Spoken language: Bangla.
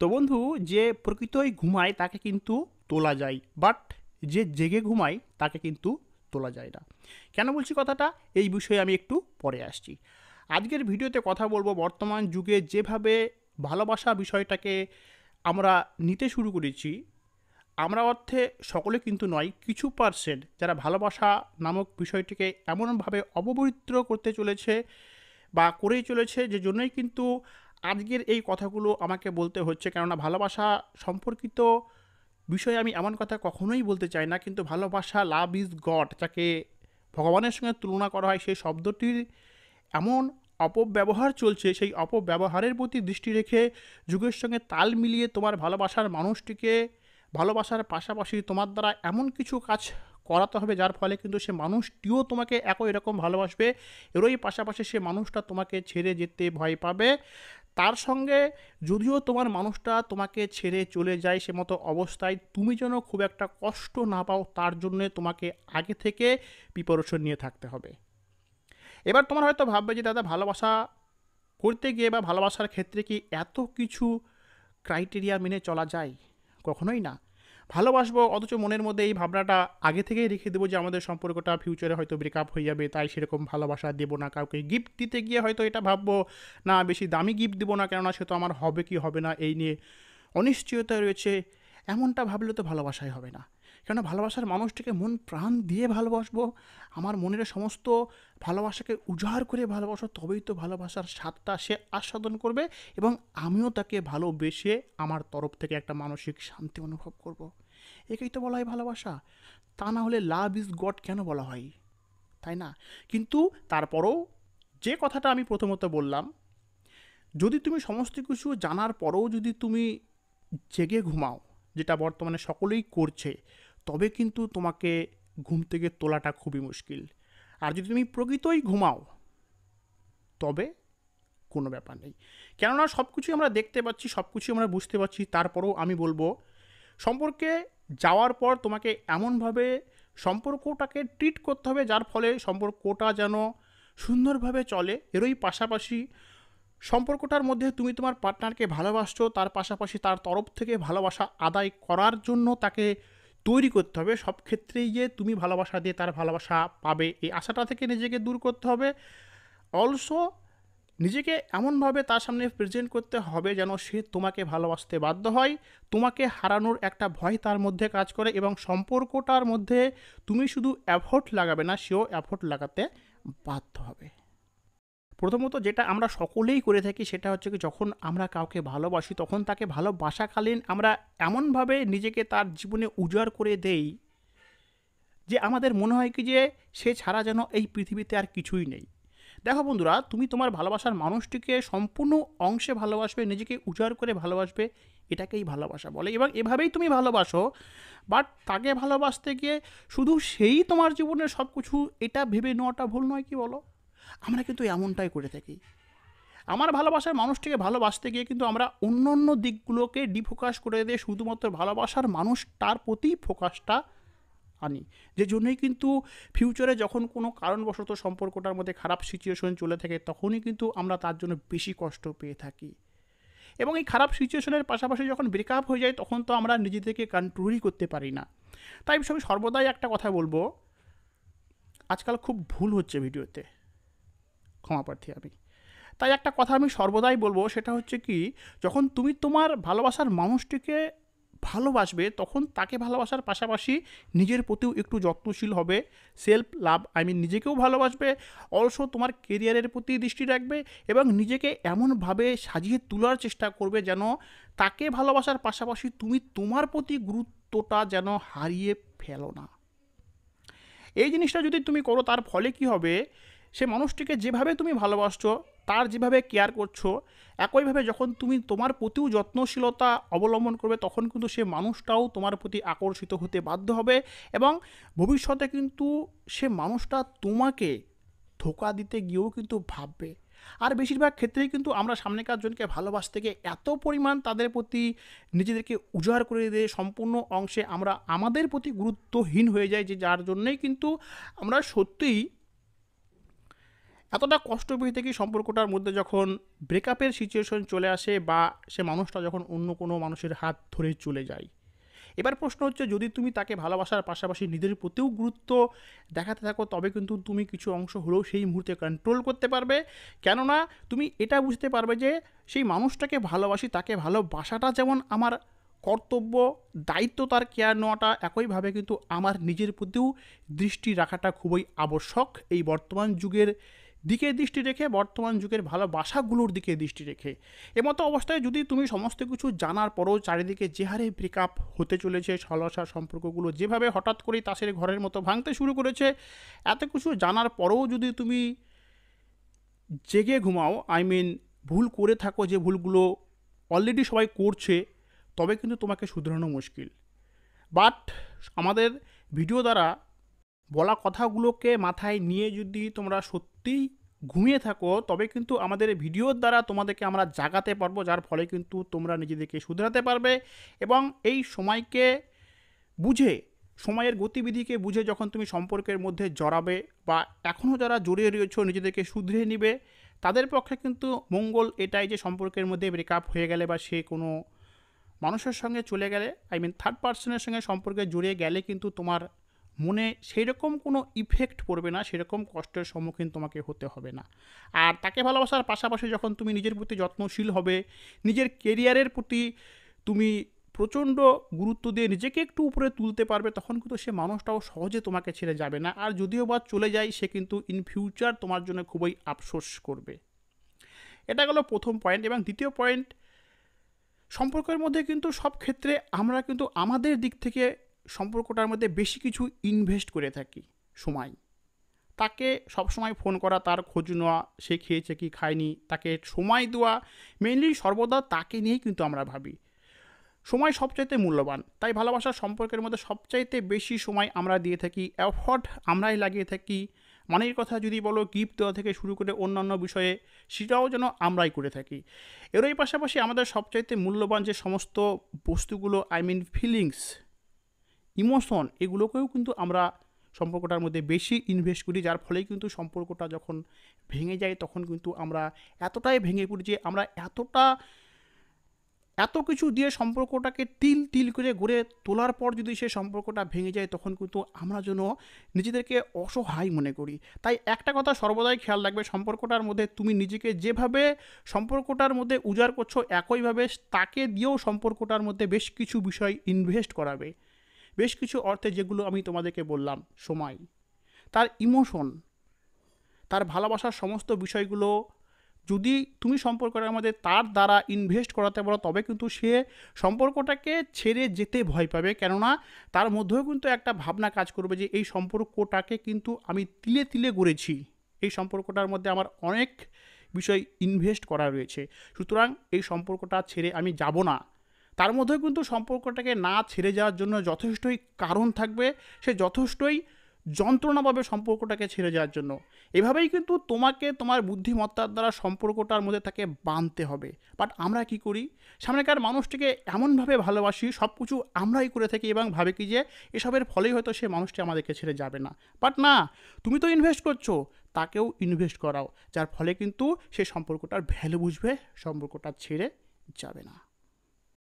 তো বন্ধু যে প্রকৃতই ঘুমায় তাকে কিন্তু তোলা যায় বাট যে জেগে ঘুমায় তাকে কিন্তু তোলা যায় না কেন বলছি কথাটা এই বিষয়ে আমি একটু পরে আসছি আজকের ভিডিওতে কথা বলবো বর্তমান যুগে যেভাবে ভালোবাসা বিষয়টাকে আমরা নিতে শুরু করেছি আমরা অর্থে সকলে কিন্তু নয় কিছু পার্সেন্ট যারা ভালোবাসা নামক বিষয়টিকে এমনভাবে অপবিত্র করতে চলেছে বা করেই চলেছে যে জন্যই কিন্তু আজকের এই কথাগুলো আমাকে বলতে হচ্ছে কেননা ভালোবাসা সম্পর্কিত বিষয়ে আমি এমন কথা কখনোই বলতে চাই না কিন্তু ভালোবাসা লাভ ইজ গড যাকে ভগবানের সঙ্গে তুলনা করা হয় সেই শব্দটির এমন অপব্যবহার চলছে সেই অপব্যবহারের প্রতি দৃষ্টি রেখে যুগের সঙ্গে তাল মিলিয়ে তোমার ভালোবাসার মানুষটিকে ভালোবাসার পাশাপাশি তোমার দ্বারা এমন কিছু কাজ করাতে হবে যার ফলে কিন্তু সে মানুষটিও তোমাকে একই রকম ভালোবাসবে এরই পাশাপাশি সে মানুষটা তোমাকে ছেড়ে যেতে ভয় পাবে তার সঙ্গে যদিও তোমার মানুষটা তোমাকে ছেড়ে চলে যায় সে মতো অবস্থায় তুমি যেন খুব একটা কষ্ট না পাও তার জন্যে তোমাকে আগে থেকে প্রিপারেশন নিয়ে থাকতে হবে এবার তোমার হয়তো ভাববে যে দাদা ভালোবাসা করতে গিয়ে বা ভালোবাসার ক্ষেত্রে কি এত কিছু ক্রাইটেরিয়া মেনে চলা যায় কখনোই না ভালোবাসবো অথচ মনের মধ্যে এই ভাবনাটা আগে থেকেই রেখে দেবো যে আমাদের সম্পর্কটা ফিউচারে হয়তো ব্রেকআপ হয়ে যাবে তাই সেরকম ভালোবাসা দেবো না কাউকে গিফট দিতে গিয়ে হয়তো এটা ভাববো না বেশি দামি গিফট দেবো না কেননা সে তো আমার হবে কি হবে না এই নিয়ে অনিশ্চয়তা রয়েছে এমনটা ভাবলে তো ভালোবাসাই হবে না কেননা ভালোবাসার মানুষটিকে মন প্রাণ দিয়ে ভালোবাসবো আমার মনের সমস্ত ভালোবাসাকে উজাড় করে ভালোবাসো তবেই তো ভালোবাসার স্বাদটা সে আস্বাদন করবে এবং আমিও তাকে ভালোবেসে আমার তরফ থেকে একটা মানসিক শান্তি অনুভব করব। একেই তো বলা হয় ভালোবাসা তা না হলে লাভ ইজ গড কেন বলা হয় তাই না কিন্তু তারপরও যে কথাটা আমি প্রথমত বললাম যদি তুমি সমস্ত কিছু জানার পরেও যদি তুমি জেগে ঘুমাও যেটা বর্তমানে সকলেই করছে তবে কিন্তু তোমাকে ঘুম থেকে তোলাটা খুবই মুশকিল আর যদি তুমি প্রকৃতই ঘুমাও তবে কোনো ব্যাপার নেই কেননা সব কিছুই আমরা দেখতে পাচ্ছি সব কিছুই আমরা বুঝতে পারছি তারপরেও আমি বলবো সম্পর্কে যাওয়ার পর তোমাকে এমনভাবে সম্পর্কটাকে ট্রিট করতে হবে যার ফলে সম্পর্কটা যেন সুন্দরভাবে চলে এরই পাশাপাশি সম্পর্কটার মধ্যে তুমি তোমার পার্টনারকে ভালোবাসছো তার পাশাপাশি তার তরফ থেকে ভালোবাসা আদায় করার জন্য তাকে তৈরি করতে হবে সব ক্ষেত্রেই যে তুমি ভালোবাসা দিয়ে তার ভালোবাসা পাবে এই আশাটা থেকে নিজেকে দূর করতে হবে অলসো নিজেকে এমনভাবে তার সামনে প্রেজেন্ট করতে হবে যেন সে তোমাকে ভালোবাসতে বাধ্য হয় তোমাকে হারানোর একটা ভয় তার মধ্যে কাজ করে এবং সম্পর্কটার মধ্যে তুমি শুধু অ্যাফোর্ট লাগাবে না সেও অ্যাফোর্ট লাগাতে বাধ্য হবে প্রথমত যেটা আমরা সকলেই করে থাকি সেটা হচ্ছে কি যখন আমরা কাউকে ভালোবাসি তখন তাকে ভালোবাসাকালীন আমরা এমনভাবে নিজেকে তার জীবনে উজাড় করে দেই যে আমাদের মনে হয় কি যে সে ছাড়া যেন এই পৃথিবীতে আর কিছুই নেই দেখো বন্ধুরা তুমি তোমার ভালোবাসার মানুষটিকে সম্পূর্ণ অংশে ভালোবাসবে নিজেকে উজাড় করে ভালোবাসবে এটাকেই ভালোবাসা বলে এবং এভাবেই তুমি ভালোবাসো বাট তাকে ভালোবাসতে গিয়ে শুধু সেই তোমার জীবনের সব কিছু এটা ভেবে নেওয়াটা ভুল নয় কি বলো আমরা কিন্তু এমনটাই করে থাকি আমার ভালোবাসার মানুষটিকে ভালোবাসতে গিয়ে কিন্তু আমরা অন্য অন্য দিকগুলোকে ডিফোকাস করে দিয়ে শুধুমাত্র ভালোবাসার মানুষটার প্রতি ফোকাসটা আনি যে জন্যই কিন্তু ফিউচারে যখন কোনো কারণবশত সম্পর্কটার মধ্যে খারাপ সিচুয়েশন চলে থাকে তখনই কিন্তু আমরা তার জন্য বেশি কষ্ট পেয়ে থাকি এবং এই খারাপ সিচুয়েশনের পাশাপাশি যখন ব্রেকআপ হয়ে যায় তখন তো আমরা নিজেদেরকে কন্ট্রোলই করতে পারি না তাই সব সর্বদাই একটা কথা বলবো আজকাল খুব ভুল হচ্ছে ভিডিওতে ক্ষমাপ্রার্থী আমি তাই একটা কথা আমি সর্বদাই বলবো সেটা হচ্ছে কি যখন তুমি তোমার ভালোবাসার মানুষটিকে ভালোবাসবে তখন তাকে ভালোবাসার পাশাপাশি নিজের প্রতিও একটু যত্নশীল হবে সেলফ লাভ আই মিন নিজেকেও ভালোবাসবে অলসো তোমার কেরিয়ারের প্রতি দৃষ্টি রাখবে এবং নিজেকে এমনভাবে সাজিয়ে তোলার চেষ্টা করবে যেন তাকে ভালোবাসার পাশাপাশি তুমি তোমার প্রতি গুরুত্বটা যেন হারিয়ে ফেলো না এই জিনিসটা যদি তুমি করো তার ফলে কি হবে সে মানুষটিকে যেভাবে তুমি ভালোবাসছো তার যেভাবে কেয়ার করছো একইভাবে যখন তুমি তোমার প্রতিও যত্নশীলতা অবলম্বন করবে তখন কিন্তু সে মানুষটাও তোমার প্রতি আকর্ষিত হতে বাধ্য হবে এবং ভবিষ্যতে কিন্তু সে মানুষটা তোমাকে ধোকা দিতে গিয়েও কিন্তু ভাববে আর বেশিরভাগ ক্ষেত্রেই কিন্তু আমরা সামনে জনকে ভালোবাসতে গিয়ে এত পরিমাণ তাদের প্রতি নিজেদেরকে উজাড় করে দিয়ে সম্পূর্ণ অংশে আমরা আমাদের প্রতি গুরুত্বহীন হয়ে যাই যে যার জন্যেই কিন্তু আমরা সত্যিই এতটা কষ্ট পেয়ে কি সম্পর্কটার মধ্যে যখন ব্রেকআপের সিচুয়েশন চলে আসে বা সে মানুষটা যখন অন্য কোনো মানুষের হাত ধরে চলে যায় এবার প্রশ্ন হচ্ছে যদি তুমি তাকে ভালোবাসার পাশাপাশি নিজের প্রতিও গুরুত্ব দেখাতে থাকো তবে কিন্তু তুমি কিছু অংশ হলেও সেই মুহূর্তে কন্ট্রোল করতে পারবে কেননা তুমি এটা বুঝতে পারবে যে সেই মানুষটাকে ভালোবাসি তাকে ভালোবাসাটা যেমন আমার কর্তব্য দায়িত্ব তার কেয়ার নেওয়াটা একইভাবে কিন্তু আমার নিজের প্রতিও দৃষ্টি রাখাটা খুবই আবশ্যক এই বর্তমান যুগের দিকে দৃষ্টি রেখে বর্তমান যুগের ভালোবাসাগুলোর দিকে দৃষ্টি রেখে এমতো অবস্থায় যদি তুমি সমস্ত কিছু জানার পরও চারিদিকে যে হারে ব্রেকআপ হতে চলেছে সলসা সম্পর্কগুলো যেভাবে হঠাৎ করেই তাসের ঘরের মতো ভাঙতে শুরু করেছে এত কিছু জানার পরেও যদি তুমি জেগে ঘুমাও আই মিন ভুল করে থাকো যে ভুলগুলো অলরেডি সবাই করছে তবে কিন্তু তোমাকে শুধরানো মুশকিল বাট আমাদের ভিডিও দ্বারা বলা কথাগুলোকে মাথায় নিয়ে যদি তোমরা সত্যি যদি ঘুমিয়ে থাকো তবে কিন্তু আমাদের ভিডিওর দ্বারা তোমাদেরকে আমরা জাগাতে পারবো যার ফলে কিন্তু তোমরা নিজেদেরকে শুধরাতে পারবে এবং এই সময়কে বুঝে সময়ের গতিবিধিকে বুঝে যখন তুমি সম্পর্কের মধ্যে জড়াবে বা এখনও যারা জড়িয়ে রয়েছে নিজেদেরকে শুধরে নিবে তাদের পক্ষে কিন্তু মঙ্গল এটাই যে সম্পর্কের মধ্যে ব্রেকআপ হয়ে গেলে বা সে কোনো মানুষের সঙ্গে চলে গেলে আই মিন থার্ড পার্সনের সঙ্গে সম্পর্কে জড়িয়ে গেলে কিন্তু তোমার মনে রকম কোনো ইফেক্ট পড়বে না সেরকম কষ্টের সম্মুখীন তোমাকে হতে হবে না আর তাকে ভালোবাসার পাশাপাশি যখন তুমি নিজের প্রতি যত্নশীল হবে নিজের কেরিয়ারের প্রতি তুমি প্রচণ্ড গুরুত্ব দিয়ে নিজেকে একটু উপরে তুলতে পারবে তখন কিন্তু সে মানুষটাও সহজে তোমাকে ছেড়ে যাবে না আর যদিও বা চলে যায় সে কিন্তু ইন ফিউচার তোমার জন্য খুবই আফসোস করবে এটা গেল প্রথম পয়েন্ট এবং দ্বিতীয় পয়েন্ট সম্পর্কের মধ্যে কিন্তু সব ক্ষেত্রে আমরা কিন্তু আমাদের দিক থেকে সম্পর্কটার মধ্যে বেশি কিছু ইনভেস্ট করে থাকি সময় তাকে সবসময় ফোন করা তার খোঁজ নেওয়া সে খেয়েছে কি খায়নি তাকে সময় দেওয়া মেনলি সর্বদা তাকে নিয়েই কিন্তু আমরা ভাবি সময় সবচাইতে মূল্যবান তাই ভালোবাসার সম্পর্কের মধ্যে সবচাইতে বেশি সময় আমরা দিয়ে থাকি এফর্ট আমরাই লাগিয়ে থাকি মানের কথা যদি বলো গিফট দেওয়া থেকে শুরু করে অন্যান্য বিষয়ে সেটাও যেন আমরাই করে থাকি এরই পাশাপাশি আমাদের সবচাইতে মূল্যবান যে সমস্ত বস্তুগুলো আই মিন ফিলিংস ইমোশন এগুলোকেও কিন্তু আমরা সম্পর্কটার মধ্যে বেশি ইনভেস্ট করি যার ফলে কিন্তু সম্পর্কটা যখন ভেঙে যায় তখন কিন্তু আমরা এতটাই ভেঙে পড়ি যে আমরা এতটা এত কিছু দিয়ে সম্পর্কটাকে তিল তিল করে গড়ে তোলার পর যদি সে সম্পর্কটা ভেঙে যায় তখন কিন্তু আমরা যেন নিজেদেরকে অসহায় মনে করি তাই একটা কথা সর্বদাই খেয়াল রাখবে সম্পর্কটার মধ্যে তুমি নিজেকে যেভাবে সম্পর্কটার মধ্যে উজাড় করছো একইভাবে তাকে দিয়েও সম্পর্কটার মধ্যে বেশ কিছু বিষয় ইনভেস্ট করাবে বেশ কিছু অর্থে যেগুলো আমি তোমাদেরকে বললাম সময় তার ইমোশন তার ভালোবাসার সমস্ত বিষয়গুলো যদি তুমি সম্পর্কটা আমাদের তার দ্বারা ইনভেস্ট করাতে পারো তবে কিন্তু সে সম্পর্কটাকে ছেড়ে যেতে ভয় পাবে কেননা তার মধ্যেও কিন্তু একটা ভাবনা কাজ করবে যে এই সম্পর্কটাকে কিন্তু আমি তিলে তিলে গড়েছি এই সম্পর্কটার মধ্যে আমার অনেক বিষয় ইনভেস্ট করা রয়েছে সুতরাং এই সম্পর্কটা ছেড়ে আমি যাব না তার মধ্যেও কিন্তু সম্পর্কটাকে না ছেড়ে যাওয়ার জন্য যথেষ্টই কারণ থাকবে সে যথেষ্টই যন্ত্রণাভাবে সম্পর্কটাকে ছেড়ে যাওয়ার জন্য এভাবেই কিন্তু তোমাকে তোমার বুদ্ধিমত্তার দ্বারা সম্পর্কটার মধ্যে তাকে বাঁধতে হবে বাট আমরা কি করি সামনেকার মানুষটিকে এমনভাবে ভালোবাসি সব কিছু আমরাই করে থাকি এবং ভাবে কি যে এসবের ফলেই হয়তো সে মানুষটি আমাদেরকে ছেড়ে যাবে না বাট না তুমি তো ইনভেস্ট করছো তাকেও ইনভেস্ট করাও যার ফলে কিন্তু সে সম্পর্কটার ভ্যালু বুঝবে সম্পর্কটা ছেড়ে যাবে না